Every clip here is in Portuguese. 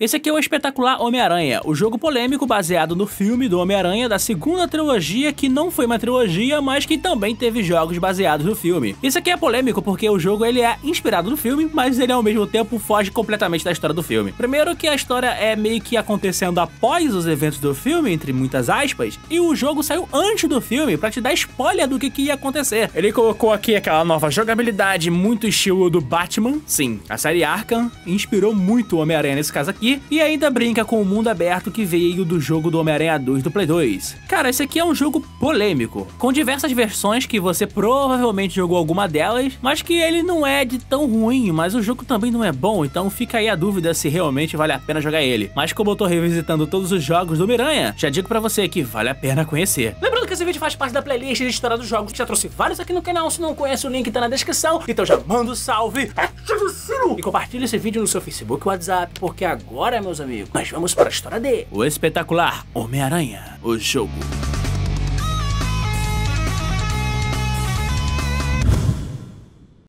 Esse aqui é o espetacular Homem-Aranha, o jogo polêmico baseado no filme do Homem-Aranha da segunda trilogia, que não foi uma trilogia, mas que também teve jogos baseados no filme. Isso aqui é polêmico porque o jogo ele é inspirado no filme, mas ele ao mesmo tempo foge completamente da história do filme. Primeiro que a história é meio que acontecendo após os eventos do filme, entre muitas aspas, e o jogo saiu antes do filme para te dar spoiler do que, que ia acontecer. Ele colocou aqui aquela nova jogabilidade muito estilo do Batman. Sim, a série Arkham inspirou muito o Homem-Aranha nesse caso aqui, aqui, e ainda brinca com o mundo aberto que veio do jogo do Homem-Aranha 2 do Play 2. Cara, esse aqui é um jogo polêmico, com diversas versões que você provavelmente jogou alguma delas, mas que ele não é de tão ruim, mas o jogo também não é bom, então fica aí a dúvida se realmente vale a pena jogar ele. Mas como eu tô revisitando todos os jogos do Miranha, já digo pra você que vale a pena conhecer. Lembrando que esse vídeo faz parte da playlist de história dos jogos, já trouxe vários aqui no canal, se não conhece o link tá na descrição, então já manda o um salve, ativa o sino e compartilha esse vídeo no seu Facebook, WhatsApp, porque agora agora, meus amigos, Mas vamos para a história de O Espetacular Homem-Aranha, o jogo.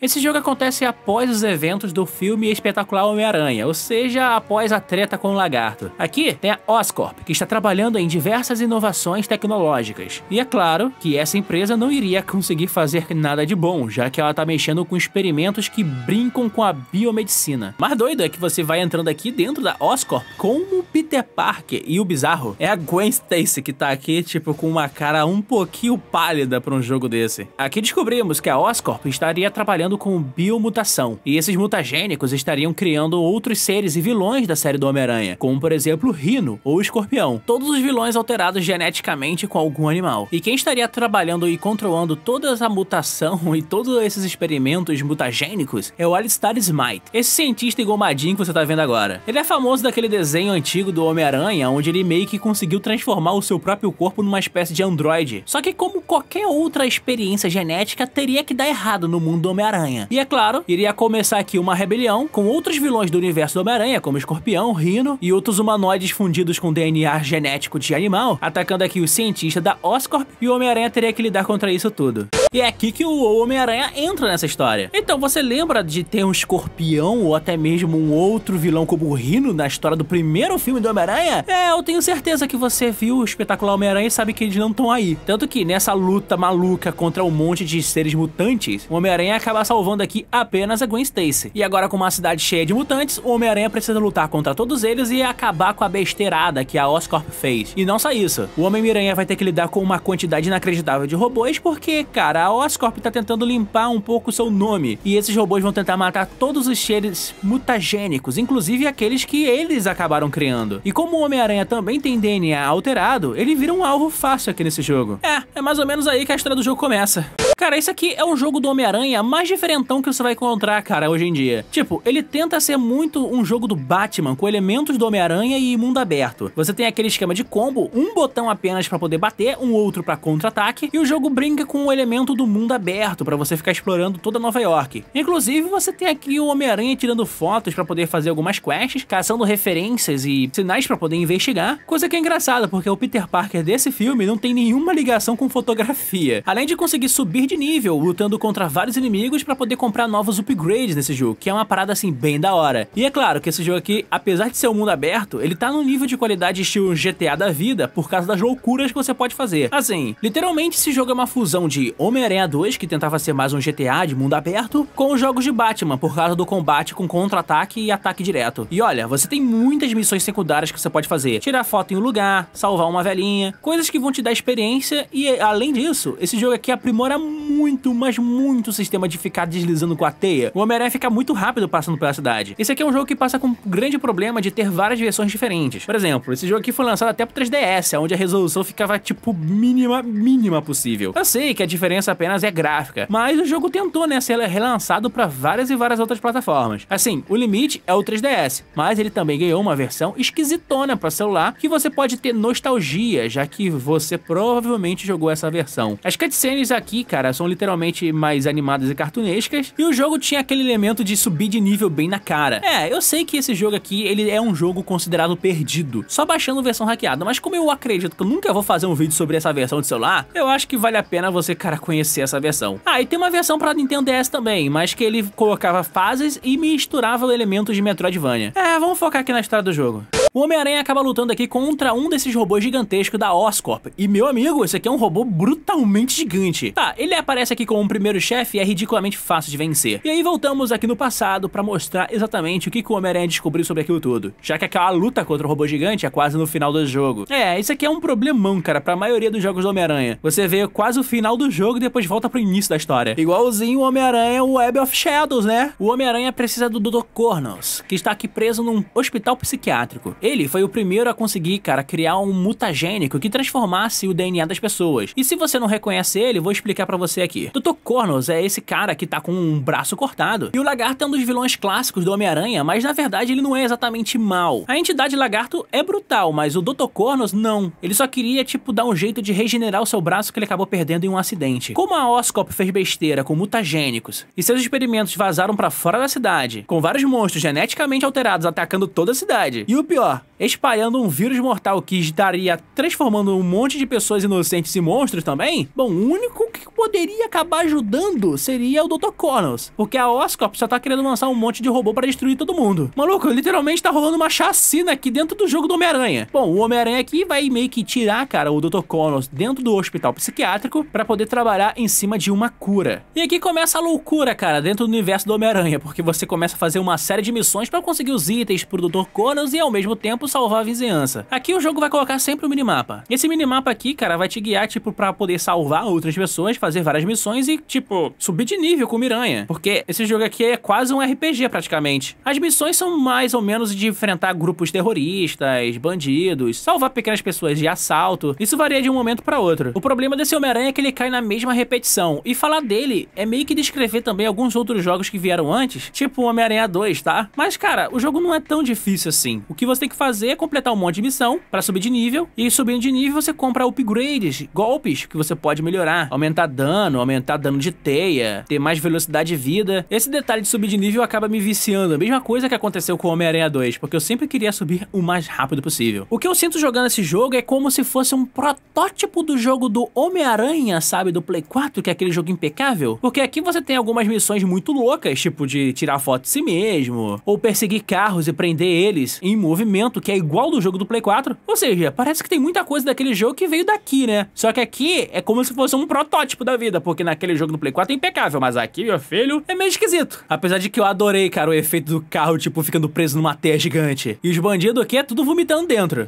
Esse jogo acontece após os eventos do filme Espetacular Homem-Aranha, ou seja, após a treta com o lagarto. Aqui tem a Oscorp, que está trabalhando em diversas inovações tecnológicas. E é claro que essa empresa não iria conseguir fazer nada de bom, já que ela está mexendo com experimentos que brincam com a biomedicina. Mas doido é que você vai entrando aqui dentro da Oscorp como Peter Parker e o bizarro é a Gwen Stacy que está aqui, tipo, com uma cara um pouquinho pálida para um jogo desse. Aqui descobrimos que a Oscorp estaria trabalhando trabalhando com biomutação, e esses mutagênicos estariam criando outros seres e vilões da série do Homem-Aranha, como por exemplo o Rino ou o Escorpião, todos os vilões alterados geneticamente com algum animal. E quem estaria trabalhando e controlando toda essa mutação e todos esses experimentos mutagênicos é o Alistair Smite, esse cientista engomadinho que você tá vendo agora. Ele é famoso daquele desenho antigo do Homem-Aranha, onde ele meio que conseguiu transformar o seu próprio corpo numa espécie de androide. Só que como qualquer outra experiência genética, teria que dar errado no mundo do Homem-Aranha Homem-Aranha. E é claro, iria começar aqui uma rebelião com outros vilões do universo do Homem-Aranha, como Escorpião, Rino e outros humanoides fundidos com DNA genético de animal, atacando aqui o cientista da Oscorp e o Homem-Aranha teria que lidar contra isso tudo. E é aqui que o Homem-Aranha entra nessa história. Então, você lembra de ter um escorpião ou até mesmo um outro vilão como o Rino na história do primeiro filme do Homem-Aranha? É, eu tenho certeza que você viu o espetacular Homem-Aranha e sabe que eles não estão aí. Tanto que nessa luta maluca contra um monte de seres mutantes, o Homem-Aranha acaba salvando aqui apenas a Gwen Stacy. E agora com uma cidade cheia de mutantes, o Homem-Aranha precisa lutar contra todos eles e acabar com a besteirada que a Oscorp fez. E não só isso, o Homem-Aranha vai ter que lidar com uma quantidade inacreditável de robôs porque, cara, a Oscorp tá tentando limpar um pouco seu nome. E esses robôs vão tentar matar todos os seres mutagênicos, inclusive aqueles que eles acabaram criando. E como o Homem-Aranha também tem DNA alterado, ele vira um alvo fácil aqui nesse jogo. É, é mais ou menos aí que a história do jogo começa. Cara, isso aqui é um jogo do Homem-Aranha mais diferentão que você vai encontrar, cara, hoje em dia. Tipo, ele tenta ser muito um jogo do Batman, com elementos do Homem-Aranha e mundo aberto. Você tem aquele esquema de combo, um botão apenas para poder bater, um outro para contra-ataque, e o jogo brinca com o elemento do mundo aberto, para você ficar explorando toda Nova York. Inclusive, você tem aqui o Homem-Aranha tirando fotos para poder fazer algumas quests, caçando referências e sinais para poder investigar, coisa que é engraçada, porque o Peter Parker desse filme não tem nenhuma ligação com fotografia. Além de conseguir subir de nível, lutando contra vários inimigos para poder comprar novos upgrades nesse jogo, que é uma parada assim bem da hora. E é claro que esse jogo aqui, apesar de ser um mundo aberto, ele tá num nível de qualidade estilo GTA da vida por causa das loucuras que você pode fazer. Assim, literalmente esse jogo é uma fusão de Homem-Aranha 2, que tentava ser mais um GTA de mundo aberto, com os jogos de Batman por causa do combate com contra-ataque e ataque direto. E olha, você tem muitas missões secundárias que você pode fazer. Tirar foto em um lugar, salvar uma velhinha, coisas que vão te dar experiência e além disso, esse jogo aqui aprimora muito muito, mas muito sistema de ficar deslizando com a teia. O Homem-Aranha fica muito rápido passando pela cidade. Esse aqui é um jogo que passa com um grande problema de ter várias versões diferentes. Por exemplo, esse jogo aqui foi lançado até pro 3DS, onde a resolução ficava, tipo, mínima, mínima possível. Eu sei que a diferença apenas é gráfica, mas o jogo tentou, né, ser relançado para várias e várias outras plataformas. Assim, o limite é o 3DS, mas ele também ganhou uma versão esquisitona para celular que você pode ter nostalgia, já que você provavelmente jogou essa versão. As cutscenes aqui, cara, cara, são literalmente mais animadas e cartunescas, e o jogo tinha aquele elemento de subir de nível bem na cara. É, eu sei que esse jogo aqui, ele é um jogo considerado perdido, só baixando versão hackeada, mas como eu acredito que eu nunca vou fazer um vídeo sobre essa versão de celular, eu acho que vale a pena você, cara, conhecer essa versão. Ah, e tem uma versão pra Nintendo DS também, mas que ele colocava fases e misturava elementos de Metroidvania. É, vamos focar aqui na história do jogo. O Homem-Aranha acaba lutando aqui contra um desses robôs gigantescos da Oscorp. E meu amigo, esse aqui é um robô brutalmente gigante. Tá, ele aparece aqui como um primeiro chefe e é ridiculamente fácil de vencer. E aí voltamos aqui no passado para mostrar exatamente o que, que o Homem-Aranha descobriu sobre aquilo tudo. Já que aquela luta contra o robô gigante é quase no final do jogo. É, isso aqui é um problemão, cara, pra maioria dos jogos do Homem-Aranha. Você vê quase o final do jogo e depois volta pro início da história. Igualzinho o Homem-Aranha Web of Shadows, né? O Homem-Aranha precisa do Dr. Cornos, que está aqui preso num hospital psiquiátrico. Ele foi o primeiro a conseguir, cara, criar um mutagênico que transformasse o DNA das pessoas. E se você não reconhece ele, vou explicar para você aqui. Dr. Cornos é esse cara que tá com um braço cortado. E o Lagarto é um dos vilões clássicos do Homem-Aranha, mas na verdade ele não é exatamente mal. A entidade Lagarto é brutal, mas o Dr. Cornos não. Ele só queria, tipo, dar um jeito de regenerar o seu braço que ele acabou perdendo em um acidente. Como a Oscorp fez besteira com mutagênicos e seus experimentos vazaram para fora da cidade, com vários monstros geneticamente alterados atacando toda a cidade. E o pior, espalhando um vírus mortal que estaria transformando um monte de pessoas inocentes em monstros também, bom, o único que poderia acabar ajudando seria o Dr. Connors, porque a Oscorp só tá querendo lançar um monte de robô para destruir todo mundo. Maluco, literalmente tá rolando uma chacina aqui dentro do jogo do Homem-Aranha. Bom, o Homem-Aranha aqui vai meio que tirar, cara, o Dr. Connors dentro do hospital psiquiátrico para poder trabalhar em cima de uma cura. E aqui começa a loucura, cara, dentro do universo do Homem-Aranha, porque você começa a fazer uma série de missões para conseguir os itens pro Dr. Connors e ao mesmo tempo salvar a vizinhança. Aqui o jogo vai colocar sempre o um minimapa. Esse minimapa aqui, cara, vai te guiar, tipo, pra poder salvar outras pessoas, fazer várias missões e, tipo, subir de nível com Miranha. Porque esse jogo aqui é quase um RPG, praticamente. As missões são mais ou menos de enfrentar grupos terroristas, bandidos, salvar pequenas pessoas de assalto. Isso varia de um momento para outro. O problema desse Homem-Aranha é que ele cai na mesma repetição. E falar dele é meio que descrever também alguns outros jogos que vieram antes, tipo o Homem-Aranha 2, tá? Mas, cara, o jogo não é tão difícil assim. O que você tem que fazer é completar um monte de missão para subir de nível. E subindo de nível, você compra upgrades, golpes que você pode melhorar. Aumentar dano, aumentar dano de teia, ter mais velocidade de vida. Esse detalhe de subir de nível acaba me viciando. A mesma coisa que aconteceu com Homem-Aranha 2, porque eu sempre queria subir o mais rápido possível. O que eu sinto jogando esse jogo é como se fosse um protótipo do jogo do Homem-Aranha, sabe? Do Play 4, que é aquele jogo impecável. Porque aqui você tem algumas missões muito loucas, tipo de tirar foto de si mesmo, ou perseguir carros e prender eles em movimento movimento que é igual do jogo do Play 4. Ou seja, parece que tem muita coisa daquele jogo que veio daqui, né? Só que aqui é como se fosse um protótipo da vida, porque naquele jogo do Play 4 é impecável, mas aqui, meu filho, é meio esquisito. Apesar de que eu adorei, cara, o efeito do carro, tipo, ficando preso numa teia gigante. E os bandidos aqui é tudo vomitando dentro.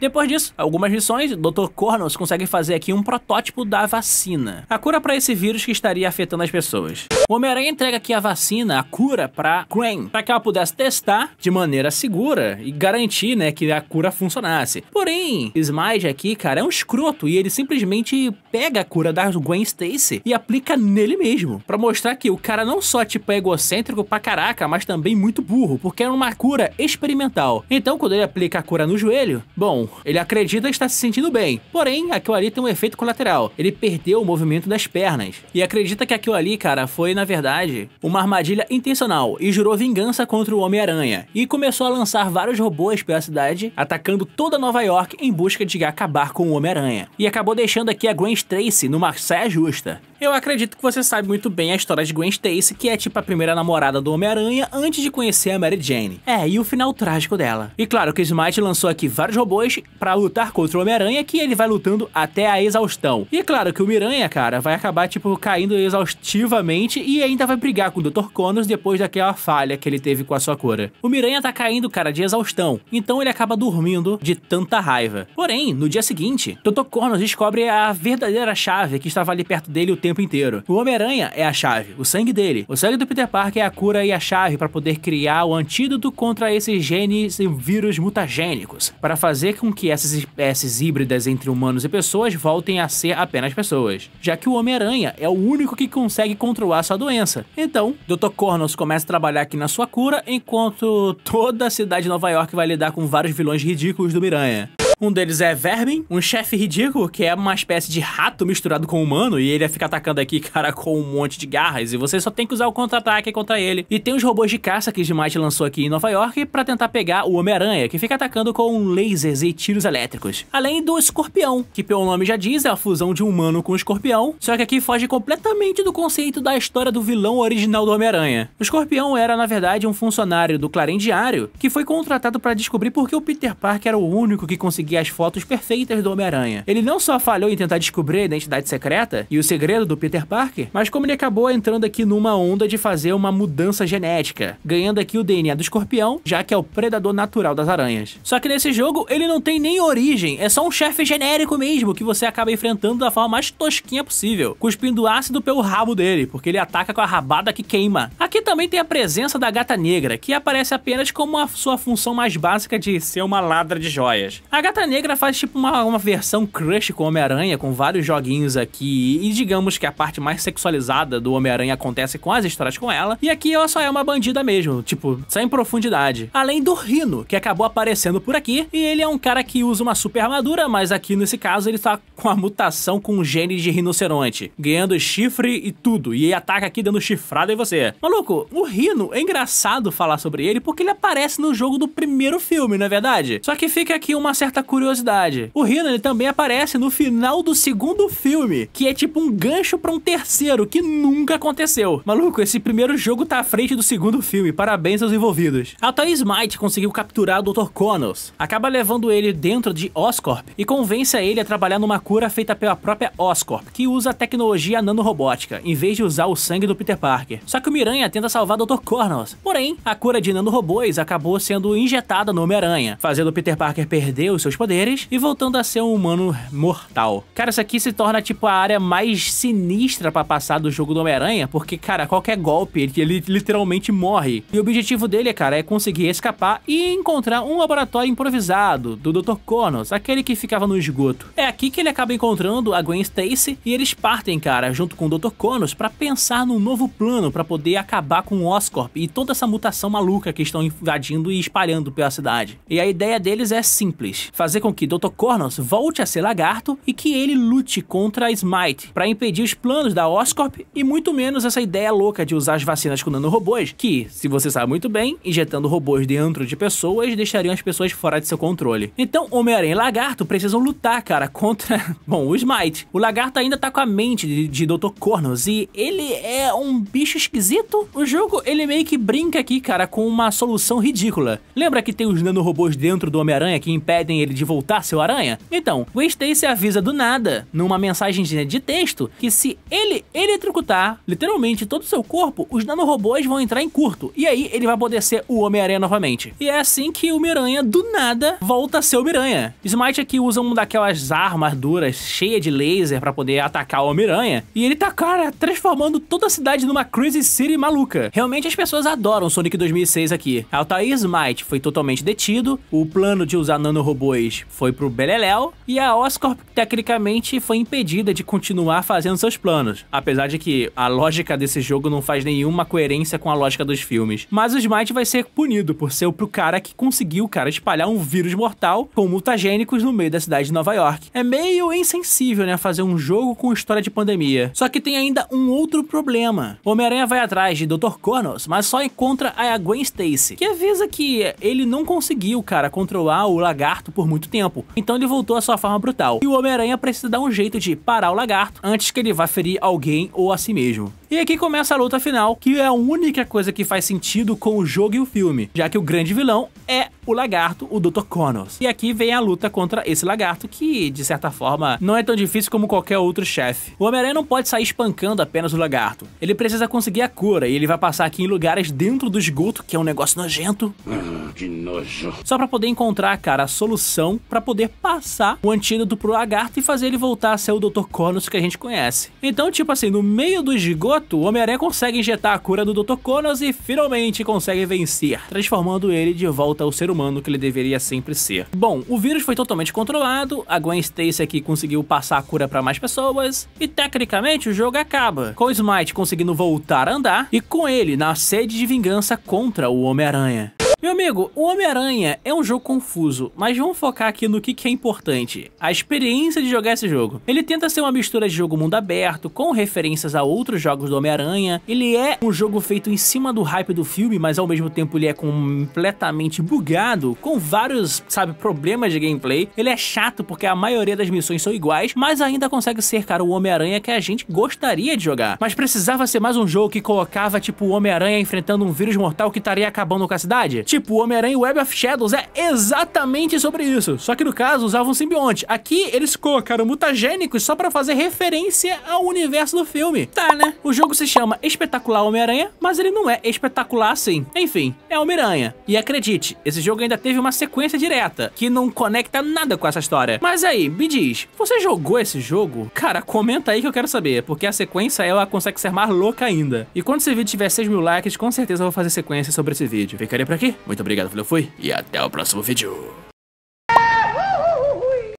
Depois disso, algumas missões, Dr. Cornos consegue fazer aqui um protótipo da vacina, a cura para esse vírus que estaria afetando as pessoas. O Homem-Aranha entrega aqui a vacina, a cura para Crane, para que ela pudesse testar de maneira segura e garantir, né, que a cura funcionasse. Porém, Smythe aqui, cara, é um escroto e ele simplesmente pega a cura da Gwen Stacy e aplica nele mesmo, para mostrar que o cara não só tipo é egocêntrico pra caraca, mas também muito burro, porque era uma cura experimental. Então, quando ele aplica a cura no joelho, bom, ele acredita estar se sentindo bem. Porém, aquilo ali tem um efeito colateral. Ele perdeu o movimento das pernas e acredita que aquilo ali, cara, foi na verdade, uma armadilha intencional e jurou vingança contra o Homem-Aranha, e começou a lançar vários robôs pela cidade, atacando toda Nova York em busca de acabar com o Homem-Aranha. E acabou deixando aqui a Gwen Stacy numa saia justa. Eu acredito que você sabe muito bem a história de Gwen Stacy, que é tipo a primeira namorada do Homem-Aranha antes de conhecer a Mary Jane. É, e o final trágico dela. E claro que Smite lançou aqui vários robôs para lutar contra o Homem-Aranha, que ele vai lutando até a exaustão. E claro que o Miranha, cara, vai acabar tipo caindo exaustivamente e ainda vai brigar com o Dr. Connors depois daquela falha que ele teve com a sua cura. O Miranha tá caindo, cara, de exaustão, então ele acaba dormindo de tanta raiva. Porém, no dia seguinte, Dr. Connors descobre a verdadeira chave que estava ali perto dele o tempo inteiro. O Homem-Aranha é a chave, o sangue dele. O sangue do Peter Parker é a cura e a chave para poder criar o antídoto contra esses genes e vírus mutagênicos, para fazer com que essas espécies híbridas entre humanos e pessoas voltem a ser apenas pessoas, já que o Homem-Aranha é o único que consegue controlar sua doença. Então, Dr. Cornos começa a trabalhar aqui na sua cura, enquanto toda a cidade de Nova York vai lidar com vários vilões ridículos do Miranha. Um deles é Vermin, um chefe ridículo, que é uma espécie de rato misturado com humano, e ele ficar atacando aqui, cara, com um monte de garras, e você só tem que usar o contra-ataque contra ele. E tem os robôs de caça que Smite lançou aqui em Nova York para tentar pegar o Homem-Aranha, que fica atacando com lasers e tiros elétricos. Além do escorpião, que pelo nome já diz, é a fusão de humano com escorpião, só que aqui foge completamente do conceito da história do vilão original do Homem-Aranha. O escorpião era, na verdade, um funcionário do Clarendiário, Diário, que foi contratado para descobrir por que o Peter Parker era o único que conseguia conseguir as fotos perfeitas do Homem-Aranha. Ele não só falhou em tentar descobrir a identidade secreta e o segredo do Peter Parker, mas como ele acabou entrando aqui numa onda de fazer uma mudança genética, ganhando aqui o DNA do escorpião, já que é o predador natural das aranhas. Só que nesse jogo ele não tem nem origem, é só um chefe genérico mesmo que você acaba enfrentando da forma mais tosquinha possível, cuspindo ácido pelo rabo dele, porque ele ataca com a rabada que queima. Aqui também tem a presença da gata negra, que aparece apenas como a sua função mais básica de ser uma ladra de joias. A gata Pantera Negra faz tipo uma, uma versão crush com Homem-Aranha, com vários joguinhos aqui, e digamos que a parte mais sexualizada do Homem-Aranha acontece com as histórias com ela, e aqui ela só é uma bandida mesmo, tipo, sem profundidade. Além do Rino, que acabou aparecendo por aqui, e ele é um cara que usa uma super armadura, mas aqui nesse caso ele tá com a mutação com o gene de rinoceronte, ganhando chifre e tudo, e ataca aqui dando chifrada em você. Maluco, o Rino é engraçado falar sobre ele porque ele aparece no jogo do primeiro filme, não é verdade? Só que fica aqui uma certa curiosidade. O Rino ele também aparece no final do segundo filme, que é tipo um gancho para um terceiro, que nunca aconteceu. Maluco, esse primeiro jogo tá à frente do segundo filme, parabéns aos envolvidos. Toy Smite conseguiu capturar o Dr. Connors, acaba levando ele dentro de Oscorp e convence a ele a trabalhar numa cura feita pela própria Oscorp, que usa a tecnologia nanorobótica, em vez de usar o sangue do Peter Parker. Só que o Miranha tenta salvar Dr. Connors, porém, a cura de nanorobôs acabou sendo injetada no Homem-Aranha, fazendo Peter Parker perder os seus poderes e voltando a ser um humano mortal. Cara, isso aqui se torna tipo a área mais sinistra para passar do jogo do Homem-Aranha, porque, cara, qualquer golpe, ele, ele literalmente morre. E o objetivo dele, cara, é conseguir escapar e encontrar um laboratório improvisado do Dr. Connors, aquele que ficava no esgoto. É aqui que ele acaba encontrando a Gwen Stacy e eles partem, cara, junto com o Dr. Connors para pensar num novo plano para poder acabar com o Oscorp e toda essa mutação maluca que estão invadindo e espalhando pela cidade. E a ideia deles é simples: fazer fazer com que Dr. Cornos volte a ser lagarto e que ele lute contra a Smite para impedir os planos da Oscorp e muito menos essa ideia louca de usar as vacinas com nanorobôs, que, se você sabe muito bem, injetando robôs dentro de pessoas deixariam as pessoas fora de seu controle. Então, Homem-Aranha e Lagarto precisam lutar, cara, contra, bom, o Smite. O Lagarto ainda tá com a mente de, de Dr. Cornos e ele é um bicho esquisito. O jogo, ele meio que brinca aqui, cara, com uma solução ridícula. Lembra que tem os nanorobôs dentro do Homem-Aranha que impedem ele dele de voltar a ser o Aranha? Então, o Stacy avisa do nada, numa mensagem de texto, que se ele eletrocutar literalmente todo o seu corpo, os nanorobôs vão entrar em curto. E aí ele vai poder ser o Homem-Aranha novamente. E é assim que o Miranha, do nada, volta a ser o Miranha. Smite aqui usa uma daquelas armas duras, cheia de laser, para poder atacar o Homem-Aranha. E ele tá, cara, transformando toda a cidade numa Crazy City maluca. Realmente as pessoas adoram Sonic 2006 aqui. Altair Smite foi totalmente detido, o plano de usar nanorobôs foi pro Beleléu e a Oscorp tecnicamente foi impedida de continuar fazendo seus planos, apesar de que a lógica desse jogo não faz nenhuma coerência com a lógica dos filmes. Mas o Smite vai ser punido por ser pro cara que conseguiu, cara, espalhar um vírus mortal com mutagênicos no meio da cidade de Nova York. É meio insensível, né, fazer um jogo com história de pandemia. Só que tem ainda um outro problema. Homem-Aranha vai atrás de Dr. Connors, mas só encontra a Gwen Stacy, que avisa que ele não conseguiu, cara, controlar o lagarto por muito tempo, então ele voltou à sua forma brutal. E o Homem-Aranha precisa dar um jeito de parar o lagarto antes que ele vá ferir alguém ou a si mesmo. E aqui começa a luta final, que é a única coisa que faz sentido com o jogo e o filme, já que o grande vilão é o lagarto, o Dr. Connors. E aqui vem a luta contra esse lagarto, que de certa forma não é tão difícil como qualquer outro chefe. O Homem-Aranha não pode sair espancando apenas o lagarto. Ele precisa conseguir a cura e ele vai passar aqui em lugares dentro do esgoto, que é um negócio nojento. Ah, que nojo. Só para poder encontrar, cara, a solução poção para poder passar o antídoto pro lagarto e fazer ele voltar a ser o Dr. Conos que a gente conhece. Então, tipo assim, no meio do esgoto, o Homem-Aranha consegue injetar a cura do Dr. Conos e finalmente consegue vencer, transformando ele de volta ao ser humano que ele deveria sempre ser. Bom, o vírus foi totalmente controlado, a Gwen Stacy aqui conseguiu passar a cura para mais pessoas e tecnicamente o jogo acaba, com o Smite conseguindo voltar a andar e com ele na sede de vingança contra o Homem-Aranha. Meu amigo, o Homem-Aranha é um jogo confuso, mas vamos focar aqui no que, que é importante. A experiência de jogar esse jogo. Ele tenta ser uma mistura de jogo mundo aberto, com referências a outros jogos do Homem-Aranha. Ele é um jogo feito em cima do hype do filme, mas ao mesmo tempo ele é completamente bugado, com vários, sabe, problemas de gameplay. Ele é chato porque a maioria das missões são iguais, mas ainda consegue cercar o Homem-Aranha que a gente gostaria de jogar. Mas precisava ser mais um jogo que colocava, tipo, o Homem-Aranha enfrentando um vírus mortal que estaria acabando com a cidade? tipo, o Homem-Aranha Web of Shadows é exatamente sobre isso. Só que no caso, usavam um simbionte. Aqui, eles colocaram mutagênicos só pra fazer referência ao universo do filme. Tá, né? O jogo se chama Espetacular Homem-Aranha, mas ele não é espetacular assim. Enfim, é Homem-Aranha. E acredite, esse jogo ainda teve uma sequência direta, que não conecta nada com essa história. Mas aí, me diz, você jogou esse jogo? Cara, comenta aí que eu quero saber, porque a sequência ela consegue ser mais louca ainda. E quando esse vídeo tiver 6 mil likes, com certeza eu vou fazer sequência sobre esse vídeo. Ficaria por aqui? Muito obrigado pelo fui e até o próximo vídeo.